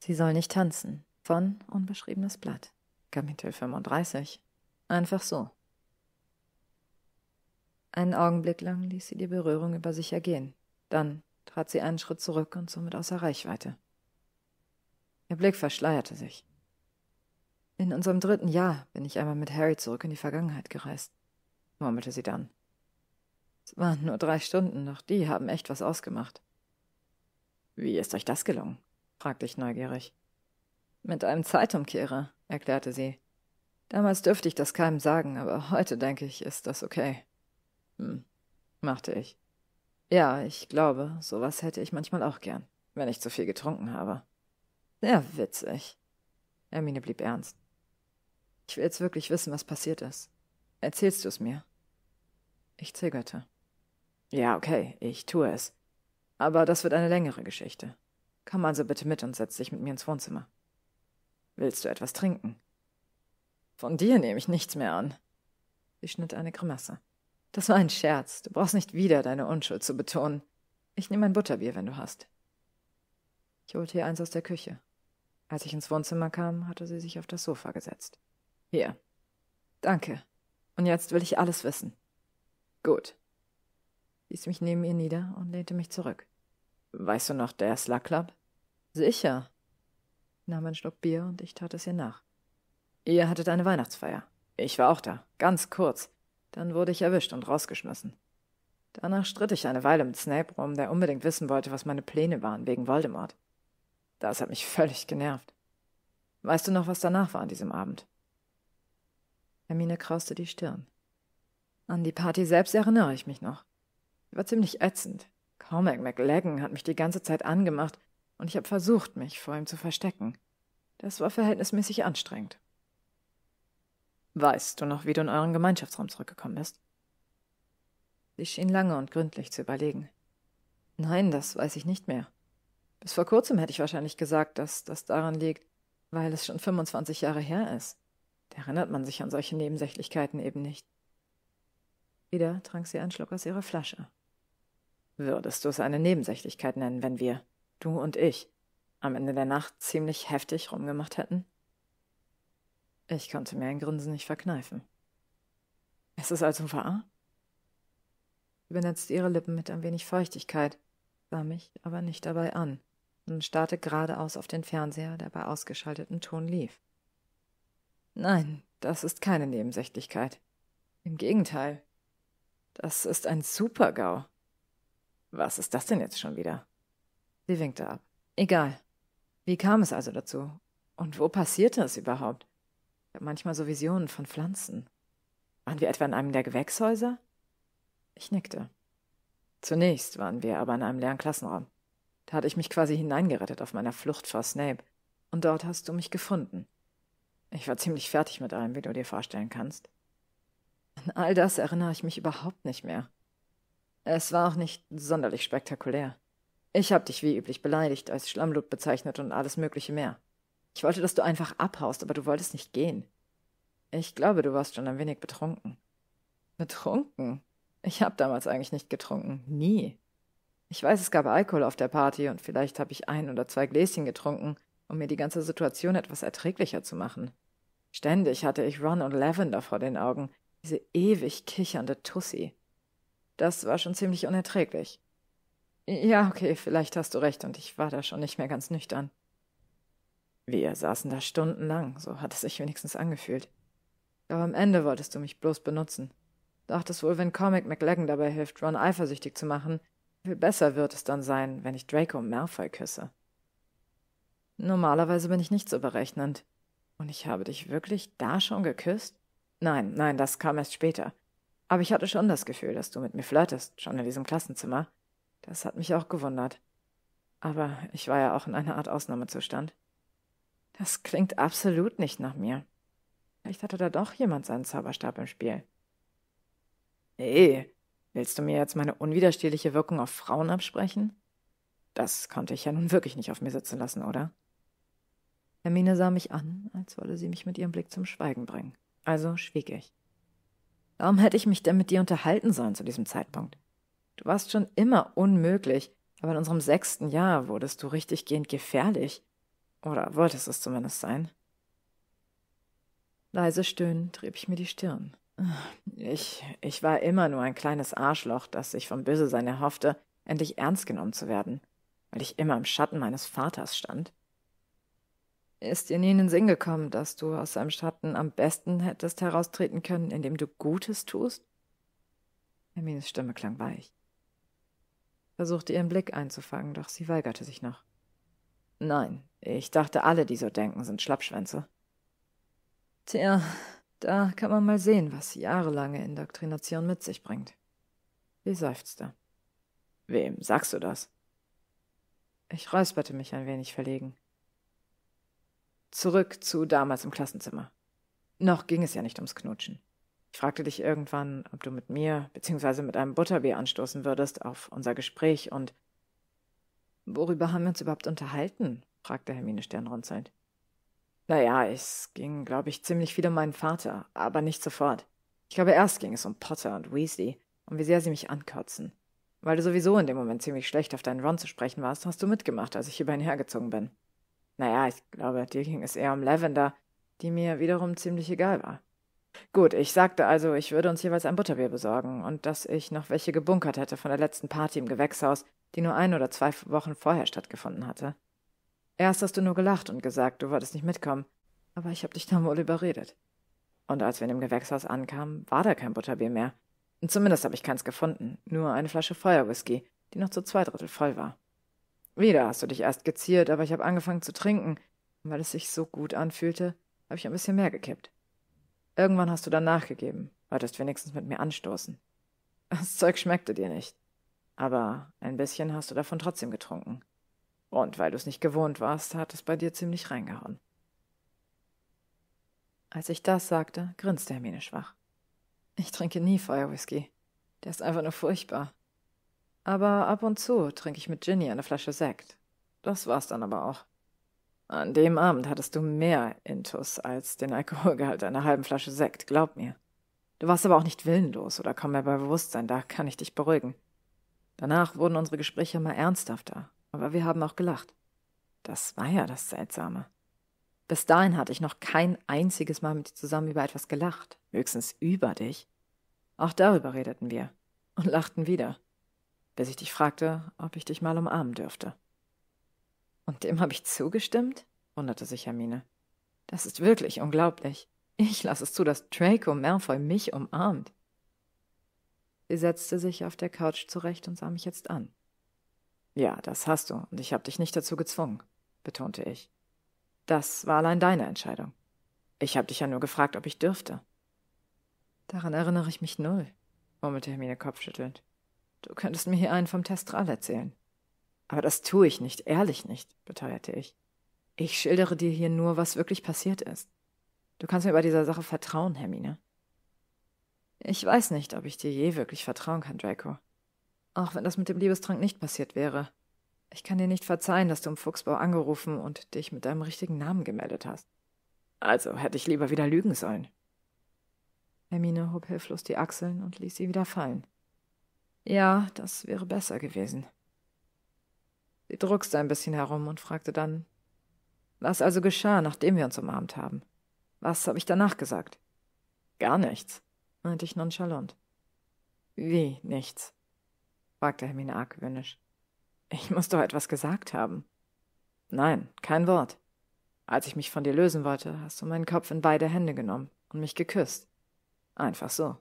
Sie soll nicht tanzen. Von Unbeschriebenes Blatt. Kapitel 35. Einfach so. Einen Augenblick lang ließ sie die Berührung über sich ergehen. Dann trat sie einen Schritt zurück und somit außer Reichweite. Ihr Blick verschleierte sich. In unserem dritten Jahr bin ich einmal mit Harry zurück in die Vergangenheit gereist, murmelte sie dann. Es waren nur drei Stunden, doch die haben echt was ausgemacht. Wie ist euch das gelungen? fragte ich neugierig. Mit einem Zeitumkehrer, erklärte sie. Damals dürfte ich das keinem sagen, aber heute denke ich, ist das okay. Hm, machte ich. Ja, ich glaube, sowas hätte ich manchmal auch gern, wenn ich zu viel getrunken habe. Sehr witzig. Hermine blieb ernst. Ich will jetzt wirklich wissen, was passiert ist. Erzählst du es mir? Ich zögerte. Ja, okay, ich tue es. Aber das wird eine längere Geschichte. Komm also bitte mit und setz dich mit mir ins Wohnzimmer. Willst du etwas trinken? Von dir nehme ich nichts mehr an. Sie schnitt eine Grimasse. Das war ein Scherz. Du brauchst nicht wieder deine Unschuld zu betonen. Ich nehme ein Butterbier, wenn du hast. Ich holte ihr eins aus der Küche. Als ich ins Wohnzimmer kam, hatte sie sich auf das Sofa gesetzt. Hier. Danke. Und jetzt will ich alles wissen. Gut. Ich Ließ mich neben ihr nieder und lehnte mich zurück. Weißt du noch der Slug Club? Sicher, nahm einen Schluck Bier und ich tat es ihr nach. Ihr hattet eine Weihnachtsfeier. Ich war auch da, ganz kurz. Dann wurde ich erwischt und rausgeschmissen. Danach stritt ich eine Weile mit Snape rum, der unbedingt wissen wollte, was meine Pläne waren wegen Voldemort. Das hat mich völlig genervt. Weißt du noch, was danach war an diesem Abend? Hermine krauste die Stirn. An die Party selbst erinnere ich mich noch. Die war ziemlich ätzend. Cormac McLaggen hat mich die ganze Zeit angemacht und ich habe versucht, mich vor ihm zu verstecken. Das war verhältnismäßig anstrengend. Weißt du noch, wie du in euren Gemeinschaftsraum zurückgekommen bist? Sie schien lange und gründlich zu überlegen. Nein, das weiß ich nicht mehr. Bis vor kurzem hätte ich wahrscheinlich gesagt, dass das daran liegt, weil es schon 25 Jahre her ist. Da erinnert man sich an solche Nebensächlichkeiten eben nicht. Wieder trank sie einen Schluck aus ihrer Flasche. Würdest du es eine Nebensächlichkeit nennen, wenn wir du und ich, am Ende der Nacht ziemlich heftig rumgemacht hätten? Ich konnte mir ein Grinsen nicht verkneifen. Es Ist also wahr? Sie benetzte ihre Lippen mit ein wenig Feuchtigkeit, sah mich aber nicht dabei an und starrte geradeaus auf den Fernseher, der bei ausgeschaltetem Ton lief. Nein, das ist keine Nebensächlichkeit. Im Gegenteil. Das ist ein Supergau. Was ist das denn jetzt schon wieder? Sie winkte ab. Egal. Wie kam es also dazu? Und wo passierte es überhaupt? Ich habe manchmal so Visionen von Pflanzen. Waren wir etwa in einem der Gewächshäuser? Ich nickte. Zunächst waren wir aber in einem leeren Klassenraum. Da hatte ich mich quasi hineingerettet auf meiner Flucht vor Snape. Und dort hast du mich gefunden. Ich war ziemlich fertig mit allem, wie du dir vorstellen kannst. An all das erinnere ich mich überhaupt nicht mehr. Es war auch nicht sonderlich spektakulär. Ich hab dich wie üblich beleidigt, als Schlammblut bezeichnet und alles Mögliche mehr. Ich wollte, dass du einfach abhaust, aber du wolltest nicht gehen. Ich glaube, du warst schon ein wenig betrunken. Betrunken? Ich hab damals eigentlich nicht getrunken. Nie. Ich weiß, es gab Alkohol auf der Party und vielleicht habe ich ein oder zwei Gläschen getrunken, um mir die ganze Situation etwas erträglicher zu machen. Ständig hatte ich Ron und Lavender vor den Augen, diese ewig kichernde Tussi. Das war schon ziemlich unerträglich. Ja, okay, vielleicht hast du recht und ich war da schon nicht mehr ganz nüchtern. Wir saßen da stundenlang, so hat es sich wenigstens angefühlt. Aber am Ende wolltest du mich bloß benutzen. Dachtest wohl, wenn Comic McLaggen dabei hilft, Ron eifersüchtig zu machen, viel besser wird es dann sein, wenn ich Draco Malfoy küsse. Normalerweise bin ich nicht so berechnend. Und ich habe dich wirklich da schon geküsst? Nein, nein, das kam erst später. Aber ich hatte schon das Gefühl, dass du mit mir flirtest, schon in diesem Klassenzimmer. Das hat mich auch gewundert. Aber ich war ja auch in einer Art Ausnahmezustand. Das klingt absolut nicht nach mir. Vielleicht hatte da doch jemand seinen Zauberstab im Spiel. Hey, willst du mir jetzt meine unwiderstehliche Wirkung auf Frauen absprechen? Das konnte ich ja nun wirklich nicht auf mir sitzen lassen, oder? Hermine sah mich an, als wolle sie mich mit ihrem Blick zum Schweigen bringen. Also schwieg ich. Warum hätte ich mich denn mit dir unterhalten sollen zu diesem Zeitpunkt? Du warst schon immer unmöglich, aber in unserem sechsten Jahr wurdest du richtig gehend gefährlich. Oder wolltest es zumindest sein. Leise stöhnend trieb ich mir die Stirn. Ich, ich war immer nur ein kleines Arschloch, das sich vom Bösesein erhoffte, endlich ernst genommen zu werden, weil ich immer im Schatten meines Vaters stand. Ist dir nie in den Sinn gekommen, dass du aus seinem Schatten am besten hättest heraustreten können, indem du Gutes tust? Hermines Stimme klang weich versuchte ihren Blick einzufangen, doch sie weigerte sich noch. Nein, ich dachte, alle, die so denken, sind Schlappschwänze. Tja, da kann man mal sehen, was jahrelange Indoktrination mit sich bringt. Sie seufzte. Wem sagst du das? Ich räusperte mich ein wenig verlegen. Zurück zu damals im Klassenzimmer. Noch ging es ja nicht ums Knutschen. Ich fragte dich irgendwann, ob du mit mir bzw. mit einem Butterbier anstoßen würdest auf unser Gespräch und worüber haben wir uns überhaupt unterhalten? fragte Hermine Sternrunzelnd. Naja, es ging, glaube ich, ziemlich viel um meinen Vater, aber nicht sofort. Ich glaube, erst ging es um Potter und Weasley und wie sehr sie mich ankürzen. Weil du sowieso in dem Moment ziemlich schlecht auf deinen Ron zu sprechen warst, hast du mitgemacht, als ich hierüber hergezogen bin. Naja, ich glaube, dir ging es eher um Lavender, die mir wiederum ziemlich egal war. Gut, ich sagte also, ich würde uns jeweils ein Butterbier besorgen und dass ich noch welche gebunkert hätte von der letzten Party im Gewächshaus, die nur ein oder zwei Wochen vorher stattgefunden hatte. Erst hast du nur gelacht und gesagt, du wolltest nicht mitkommen, aber ich hab dich dann wohl überredet. Und als wir in dem Gewächshaus ankamen, war da kein Butterbier mehr. Und zumindest habe ich keins gefunden, nur eine Flasche Feuerwhisky, die noch zu zwei Drittel voll war. Wieder hast du dich erst geziert, aber ich habe angefangen zu trinken, und weil es sich so gut anfühlte, habe ich ein bisschen mehr gekippt. Irgendwann hast du dann nachgegeben, wolltest wenigstens mit mir anstoßen. Das Zeug schmeckte dir nicht. Aber ein bisschen hast du davon trotzdem getrunken. Und weil du es nicht gewohnt warst, hat es bei dir ziemlich reingehauen. Als ich das sagte, grinste Hermine schwach. Ich trinke nie Feuerwhisky. Der ist einfach nur furchtbar. Aber ab und zu trinke ich mit Ginny eine Flasche Sekt. Das war's dann aber auch. An dem Abend hattest du mehr Intus als den Alkoholgehalt einer halben Flasche Sekt, glaub mir. Du warst aber auch nicht willenlos oder kaum mehr bei Bewusstsein, da kann ich dich beruhigen. Danach wurden unsere Gespräche immer ernsthafter, aber wir haben auch gelacht. Das war ja das Seltsame. Bis dahin hatte ich noch kein einziges Mal mit dir zusammen über etwas gelacht, höchstens über dich. Auch darüber redeten wir und lachten wieder, bis ich dich fragte, ob ich dich mal umarmen dürfte. Und dem habe ich zugestimmt? wunderte sich Hermine. Das ist wirklich unglaublich. Ich lasse es zu, dass Draco Malfoy mich umarmt. Sie setzte sich auf der Couch zurecht und sah mich jetzt an. Ja, das hast du, und ich habe dich nicht dazu gezwungen, betonte ich. Das war allein deine Entscheidung. Ich habe dich ja nur gefragt, ob ich dürfte. Daran erinnere ich mich null, murmelte Hermine kopfschüttelnd. Du könntest mir hier einen vom Testral erzählen. Aber das tue ich nicht, ehrlich nicht, beteuerte ich. Ich schildere dir hier nur, was wirklich passiert ist. Du kannst mir bei dieser Sache vertrauen, Hermine. Ich weiß nicht, ob ich dir je wirklich vertrauen kann, Draco. Auch wenn das mit dem Liebestrank nicht passiert wäre. Ich kann dir nicht verzeihen, dass du im Fuchsbau angerufen und dich mit deinem richtigen Namen gemeldet hast. Also hätte ich lieber wieder lügen sollen. Hermine hob hilflos die Achseln und ließ sie wieder fallen. Ja, das wäre besser gewesen. Sie druckste ein bisschen herum und fragte dann, was also geschah, nachdem wir uns umarmt haben? Was habe ich danach gesagt? Gar nichts, meinte ich nonchalant. Wie nichts? fragte Hermine argwöhnisch. Ich muss doch etwas gesagt haben. Nein, kein Wort. Als ich mich von dir lösen wollte, hast du meinen Kopf in beide Hände genommen und mich geküsst. Einfach so.